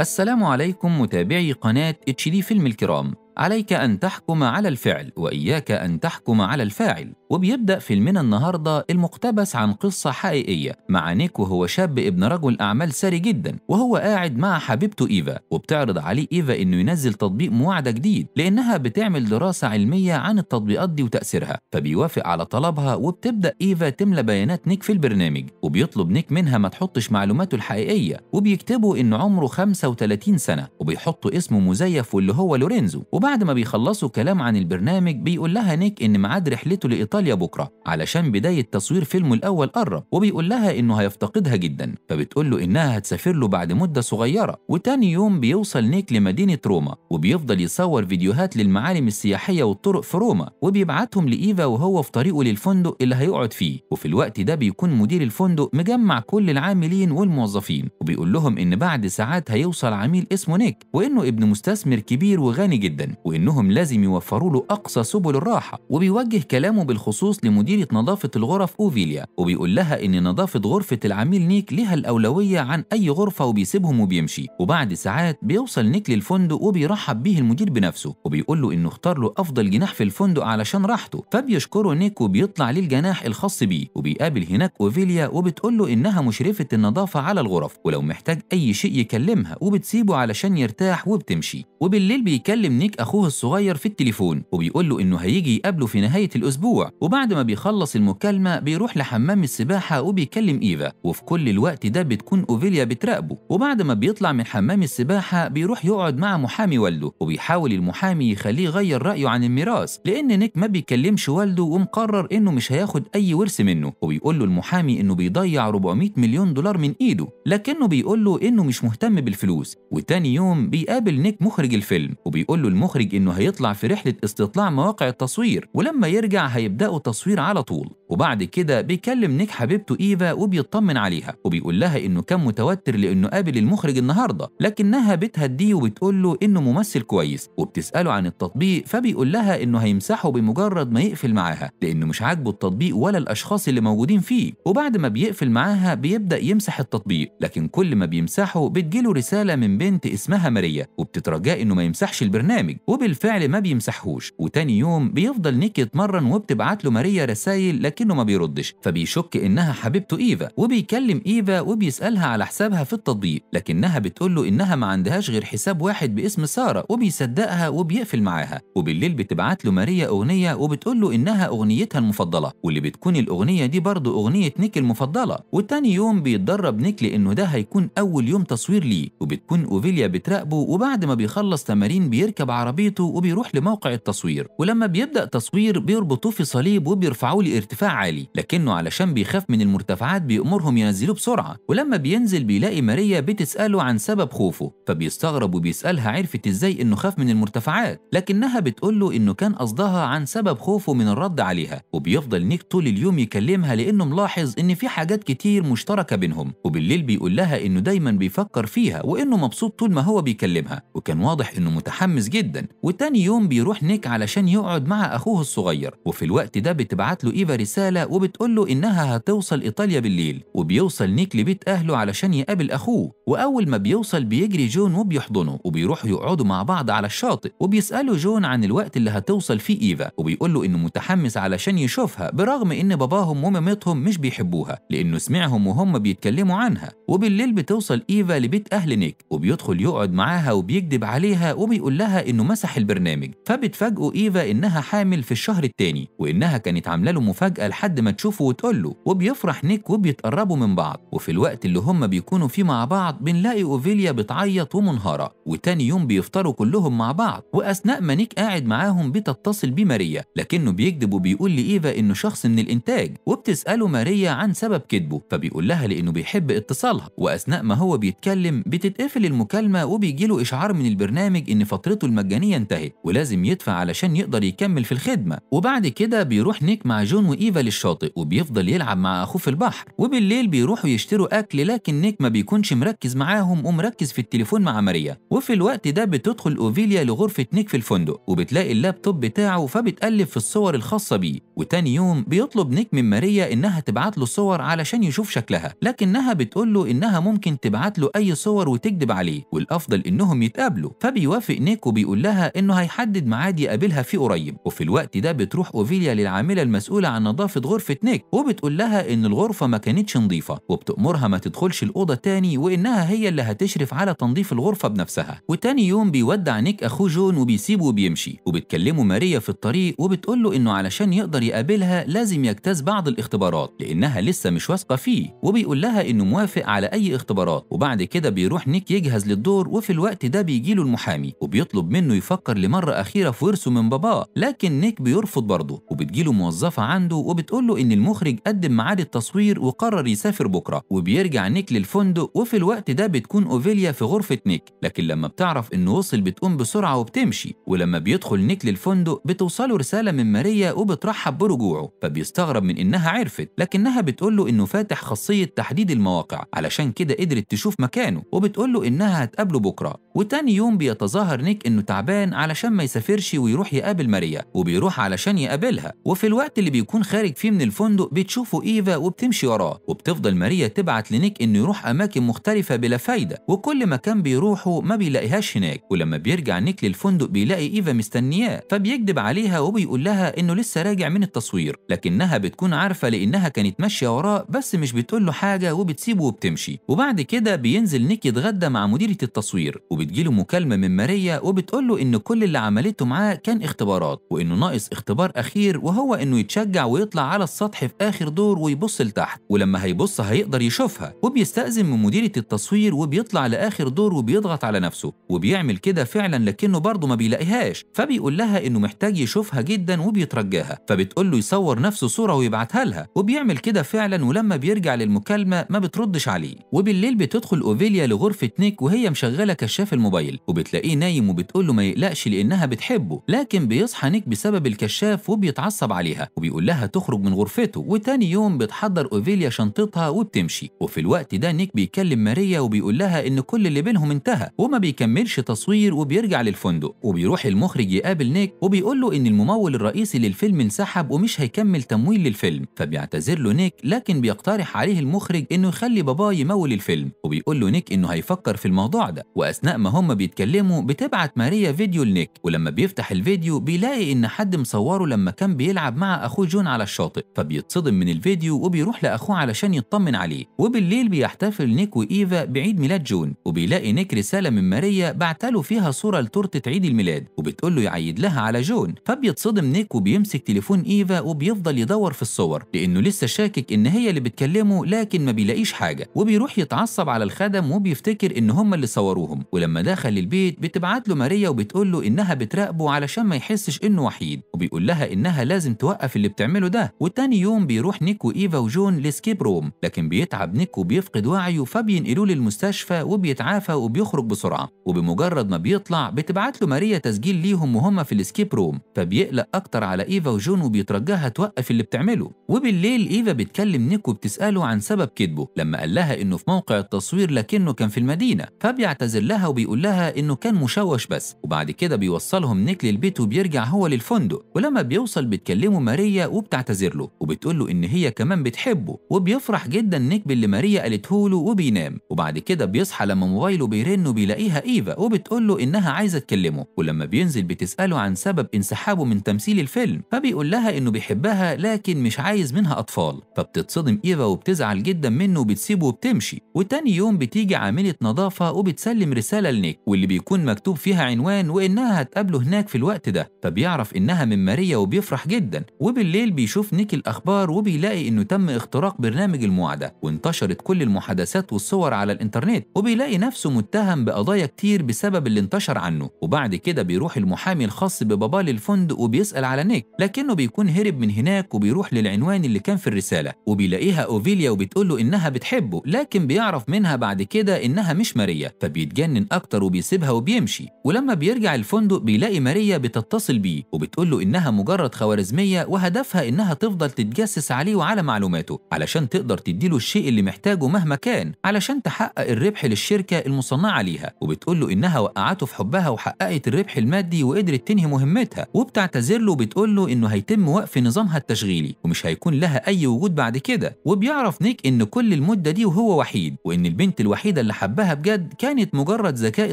السلام عليكم متابعي قناة اتش دي فيلم الكرام عليك أن تحكم على الفعل وإياك أن تحكم على الفاعل وبيبدأ فيلمنا النهاردة المقتبس عن قصة حقيقية مع نيك وهو شاب ابن رجل أعمال ساري جدا وهو قاعد مع حبيبته إيفا وبتعرض عليه إيفا إنه ينزل تطبيق مواعدة جديد لأنها بتعمل دراسة علمية عن التطبيقات دي وتأثيرها فبيوافق على طلبها وبتبدأ إيفا تملى بيانات نيك في البرنامج وبيطلب نيك منها ما تحطش معلوماته الحقيقية وبيكتبوا إن عمره 35 سنة وبيحطوا اسمه مزيف واللي هو لورينزو وبعد ما بيخلصوا كلام عن البرنامج بيقول لها نيك إن ميعاد رحلته لإيطاليا بكرة علشان بداية تصوير فيلمه الأول قرب وبيقول لها إنه هيفتقدها جدا فبتقول له إنها هتسافر له بعد مدة صغيرة وتاني يوم بيوصل نيك لمدينة روما وبيفضل يصور فيديوهات للمعالم السياحية والطرق في روما وبيبعتهم لإيفا وهو في طريقه للفندق اللي هيقعد فيه وفي الوقت ده بيكون مدير الفندق مجمع كل العاملين والموظفين وبيقول لهم إن بعد ساعات هيوصل عميل اسمه نيك وإنه ابن مستثمر كبير وغني جدا وإنهم لازم يوفروا له أقصى سبل الراحة وبيوجه كلامه بالخصوص لمديرة نظافة الغرف أوفيليا وبيقول لها إن نظافة غرفة العميل نيك لها الأولوية عن أي غرفة وبيسيبهم وبيمشي وبعد ساعات بيوصل نيك للفندق وبيرحب بيه المدير بنفسه وبيقول له إنه اختار له أفضل جناح في الفندق علشان راحته فبيشكره نيك وبيطلع للجناح الخاص بيه وبيقابل هناك أوفيليا وبتقول له إنها مشرفة النظافة على الغرف ولو محتاج أي شيء يكلمها وبتسيبه علشان يرتاح وبتمشي وبالليل بيكلم نيك أخوه الصغير في التليفون وبيقول له إنه هيجي يقابله في نهاية الأسبوع وبعد ما بيخلص المكالمة بيروح لحمام السباحة وبيكلم إيفا وفي كل الوقت ده بتكون أوفيليا بتراقبه وبعد ما بيطلع من حمام السباحة بيروح يقعد مع محامي والده وبيحاول المحامي يخليه يغير رأيه عن الميراث لأن نيك ما بيكلمش والده ومقرر إنه مش هياخد أي ورث منه وبيقول له المحامي إنه بيضيع 400 مليون دولار من إيده لكنه بيقول له إنه مش مهتم بالفلوس وتاني يوم بيقابل نيك مخرج الفيلم وبيقول له المخرج المخرج إنه هيطلع في رحلة استطلاع مواقع التصوير ولما يرجع هيبدأوا تصوير على طول وبعد كده بيكلم نيك حبيبته ايفا وبيطمن عليها وبيقول لها انه كان متوتر لانه قابل المخرج النهارده لكنها بتهديه وبتقول له انه ممثل كويس وبتساله عن التطبيق فبيقول لها انه هيمسحه بمجرد ما يقفل معاها لانه مش عاجبه التطبيق ولا الاشخاص اللي موجودين فيه وبعد ما بيقفل معاها بيبدا يمسح التطبيق لكن كل ما بيمسحه بتجيله رساله من بنت اسمها ماريا وبتترجاه انه ما يمسحش البرنامج وبالفعل ما بيمسحهوش وتاني يوم بيفضل نيك يتمرن وبتبعت له ماريا رسائل لكن لكنه ما بيردش فبيشك إنها حبيبته إيفا وبيكلم إيفا وبيسألها على حسابها في التطبيق لكنها بتقول له إنها ما عندهاش غير حساب واحد باسم سارة وبيصدقها وبيقفل معاها وبالليل بتبعت له ماريا أغنية وبتقول له إنها أغنيتها المفضلة واللي بتكون الأغنية دي برضه أغنية نيك المفضلة وتاني يوم بيتدرب نيك لأنه ده هيكون أول يوم تصوير ليه وبتكون أوفيليا بتراقبه وبعد ما بيخلص تمارين بيركب عربيته وبيروح لموقع التصوير ولما بيبدأ تصوير بيربطوه في صليب وبيرفعوه لارتفاع عالي لكنه علشان بيخاف من المرتفعات بيأمرهم ينزلوه بسرعة ولما بينزل بيلاقي ماريا بتسأله عن سبب خوفه فبيستغرب وبيسألها عرفت ازاي انه خاف من المرتفعات لكنها بتقول له انه كان قصدها عن سبب خوفه من الرد عليها وبيفضل نيك طول اليوم يكلمها لانه ملاحظ ان في حاجات كتير مشتركة بينهم وبالليل بيقول لها انه دايما بيفكر فيها وانه مبسوط طول ما هو بيكلمها وكان واضح انه متحمس جدا وتاني يوم بيروح نيك علشان يقعد مع اخوه الصغير وفي الوقت ده بتبعت له ايفا رسالة وبتقول له إنها هتوصل إيطاليا بالليل وبيوصل نيك لبيت أهله علشان يقابل أخوه وأول ما بيوصل بيجري جون وبيحضنه وبيروحوا يقعدوا مع بعض على الشاطئ وبيسأله جون عن الوقت اللي هتوصل فيه إيفا وبيقول له إنه متحمس علشان يشوفها برغم إن باباهم ومامتهم مش بيحبوها لأنه سمعهم وهم بيتكلموا عنها وبالليل بتوصل إيفا لبيت أهل نيك وبيدخل يقعد معاها وبيكذب عليها وبيقول لها إنه مسح البرنامج فبتفاجئه إيفا إنها حامل في الشهر الثاني وإنها كانت عاملة له مفاجأة فجأة لحد ما تشوفه وتقول له وبيفرح نيك وبيتقربوا من بعض وفي الوقت اللي هم بيكونوا فيه مع بعض بنلاقي أوفيليا بتعيط ومنهارة وتاني يوم بيفطروا كلهم مع بعض وأثناء ما نيك قاعد معاهم بتتصل بماريا لكنه بيكذب وبيقول لإيفا إنه شخص من الإنتاج وبتسأله ماريا عن سبب كذبه فبيقول لها لإنه بيحب اتصالها وأثناء ما هو بيتكلم بتتقفل المكالمة وبيجيله إشعار من البرنامج إن فترته المجانية انتهت ولازم يدفع علشان يقدر يكمل في الخدمة وبعد كده بيروح نيك مع جون وإيفا جنيفا للشاطئ وبيفضل يلعب مع أخوه في البحر وبالليل بيروحوا يشتروا أكل لكن نيك ما بيكونش مركز معاهم ومركز في التليفون مع ماريا وفي الوقت ده بتدخل أوفيليا لغرفة نيك في الفندق وبتلاقي اللابتوب بتاعه فبتقلب في الصور الخاصة بيه وتاني يوم بيطلب نيك من ماريا إنها تبعت له صور علشان يشوف شكلها لكنها بتقول له إنها ممكن تبعت له أي صور وتكذب عليه والأفضل إنهم يتقابلوا فبيوافق نيك وبيقول لها إنه هيحدد ميعاد يقابلها فيه قريب وفي الوقت ده بتروح أوفيليا للعاملة المسؤولة عن نظافة نظافة غرفة نيك وبتقول لها إن الغرفة ما كانتش نظيفة وبتأمرها ما تدخلش الأوضة تاني وإنها هي اللي هتشرف على تنظيف الغرفة بنفسها وتاني يوم بيودع نيك أخوه جون وبيسيبه وبيمشي وبتكلمه ماريا في الطريق وبتقول له إنه علشان يقدر يقابلها لازم يجتاز بعض الاختبارات لأنها لسه مش واثقة فيه وبيقول لها إنه موافق على أي اختبارات وبعد كده بيروح نيك يجهز للدور وفي الوقت ده بيجي له المحامي وبيطلب منه يفكر لمرة أخيرة في ورثه من باباه لكن نيك بيرفض برضه وبتجيله موظفة عنده وبتقول له إن المخرج قدم ميعاد التصوير وقرر يسافر بكرة وبيرجع نيك للفندق وفي الوقت ده بتكون أوفيليا في غرفة نيك لكن لما بتعرف إنه وصل بتقوم بسرعة وبتمشي ولما بيدخل نيك للفندق بتوصله رسالة من ماريا وبترحب برجوعه فبيستغرب من إنها عرفت لكنها بتقول له إنه فاتح خاصية تحديد المواقع علشان كده قدرت تشوف مكانه وبتقول له إنها هتقابله بكرة وتاني يوم بيتظاهر نيك إنه تعبان علشان ما يسافرش ويروح يقابل ماريا وبيروح علشان يقابلها وفي الوقت اللي بيكون خارج خارج فيه من الفندق بتشوفوا إيفا وبتمشي وراه وبتفضل ماريا تبعت لنيك إنه يروح أماكن مختلفة بلا فايدة وكل مكان بيروحه ما بيلاقيهاش هناك ولما بيرجع نيك للفندق بيلاقي إيفا مستنياه فبيكذب عليها وبيقول لها إنه لسه راجع من التصوير لكنها بتكون عارفة لأنها كانت ماشية وراه بس مش بتقول له حاجة وبتسيبه وبتمشي وبعد كده بينزل نيك يتغدى مع مديرة التصوير وبتجيله مكالمة من ماريا وبتقول له إن كل اللي عملته معاه كان اختبارات وإنه ناقص اختبار أخير وهو إنه يتشجع ويطلع بيطلع على السطح في آخر دور ويبص لتحت ولما هيبص هيقدر يشوفها وبيستأذن من مديرة التصوير وبيطلع لآخر دور وبيضغط على نفسه وبيعمل كده فعلا لكنه برضه ما بيلاقيهاش فبيقول لها إنه محتاج يشوفها جدا وبيترجاها فبتقول له يصور نفسه صورة ويبعتها لها وبيعمل كده فعلا ولما بيرجع للمكالمة ما بتردش عليه وبالليل بتدخل أوفيليا لغرفة نيك وهي مشغلة كشاف الموبايل وبتلاقيه نايم وبتقول له ما يقلقش لأنها بتحبه لكن بيصحى نيك بسبب الكشاف وبيتعصب عليها وبيقول لها بتخرج من غرفته وتاني يوم بتحضر أوفيليا شنطتها وبتمشي وفي الوقت ده نيك بيكلم ماريا وبيقول لها إن كل اللي بينهم انتهى وما بيكملش تصوير وبيرجع للفندق وبيروح المخرج يقابل نيك وبيقول له إن الممول الرئيسي للفيلم انسحب ومش هيكمل تمويل للفيلم فبيعتذر له نيك لكن بيقترح عليه المخرج إنه يخلي باباه يمول الفيلم وبيقول له نيك إنه هيفكر في الموضوع ده وأثناء ما هم بيتكلموا بتبعت ماريا فيديو لنيك ولما بيفتح الفيديو بيلاقي إن حد مصوره لما كان بيلعب مع أخوه جون على الشاطئ فبيتصدم من الفيديو وبيروح لأخوه علشان يطمن عليه وبالليل بيحتفل نيك وإيفا بعيد ميلاد جون وبيلاقي نيك رسالة من ماريا بعتله فيها صورة لتورتة عيد الميلاد وبتقول له يعيد لها على جون فبيتصدم نيك وبيمسك تليفون إيفا وبيفضل يدور في الصور لأنه لسه شاكك إن هي اللي بتكلمه لكن ما بيلاقيش حاجة وبيروح يتعصب على الخدم وبيفتكر إن هم اللي صوروهم ولما دخل البيت بتبعت له ماريا وبتقول له إنها بتراقبه علشان ما يحسش إنه وحيد وبيقول لها إنها لازم توقف اللي بتعمله ده والتاني يوم بيروح نيكو ايفا وجون لسكيب روم لكن بيتعب نيكو بيفقد وعيه فبينقلوه للمستشفى وبيتعافى وبيخرج بسرعه وبمجرد ما بيطلع بتبعت له ماريا تسجيل ليهم وهم في الاسكيب روم فبيقلق اكتر على ايفا وجون وبيترجاها توقف اللي بتعمله وبالليل ايفا بتكلم نيكو بتساله عن سبب كذبه لما قال لها انه في موقع التصوير لكنه كان في المدينه فبيعتذر لها وبيقول لها انه كان مشوش بس وبعد كده بيوصلهم نيك للبيت وبيرجع هو للفندق ولما بيوصل بتكلمه ماريا وبتع بتعتذر له وبتقول له إن هي كمان بتحبه وبيفرح جدا نيك باللي ماريا قالته له وبينام وبعد كده بيصحى لما موبايله بيرن وبيلاقيها إيفا وبتقول له إنها عايزة تكلمه ولما بينزل بتسأله عن سبب انسحابه من تمثيل الفيلم فبيقول لها إنه بيحبها لكن مش عايز منها أطفال فبتتصدم إيفا وبتزعل جدا منه وبتسيبه وبتمشي وتاني يوم بتيجي عاملة نظافة وبتسلم رسالة لنيك واللي بيكون مكتوب فيها عنوان وإنها هتقابله هناك في الوقت ده فبيعرف إنها من ماريا وبيفرح جدا وبالليل بيش بيشوف نيكي الأخبار وبيلاقي إنه تم اختراق برنامج المواعدة وانتشرت كل المحادثات والصور على الإنترنت وبيلاقي نفسه متهم بقضايا كتير بسبب اللي انتشر عنه وبعد كده بيروح المحامي الخاص بباباه للفندق وبيسأل على نيك لكنه بيكون هرب من هناك وبيروح للعنوان اللي كان في الرسالة وبيلاقيها أوفيليا وبتقول له إنها بتحبه لكن بيعرف منها بعد كده إنها مش ماريا فبيتجنن أكتر وبيسيبها وبيمشي ولما بيرجع الفندق بيلاقي ماريا بتتصل بيه وبتقول له إنها مجرد خوارزمية وهدفها إنها إنها تفضل تتجسس عليه وعلى معلوماته علشان تقدر تديله الشيء اللي محتاجه مهما كان علشان تحقق الربح للشركة المصنعة ليها وبتقول له إنها وقعته في حبها وحققت الربح المادي وقدرت تنهي مهمتها وبتعتذر له وبتقول له إنه هيتم وقف نظامها التشغيلي ومش هيكون لها أي وجود بعد كده وبيعرف نيك إن كل المدة دي وهو وحيد وإن البنت الوحيدة اللي حبها بجد كانت مجرد ذكاء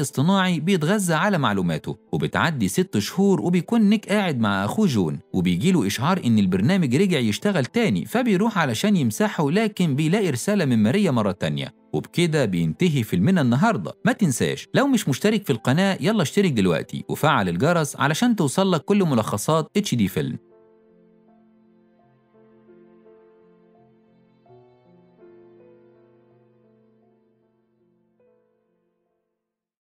اصطناعي بيتغذى على معلوماته وبتعدي ست شهور وبيكون نيك قاعد مع أخوه جون وبيجيله إشعار إن البرنامج البرنامج رجع يشتغل تاني فبيروح علشان يمسحه لكن بيلاقي رسالة من ماريا مرة تانية وبكده بينتهي فيلمنا النهاردة ما تنساش لو مش مشترك في القناة يلا اشترك دلوقتي وفعل الجرس علشان توصلك كل ملخصات اتش دي فيلم